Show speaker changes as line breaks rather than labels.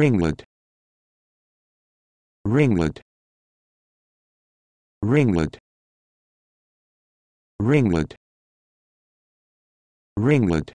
ringlet ringlet ringlet ringlet ringlet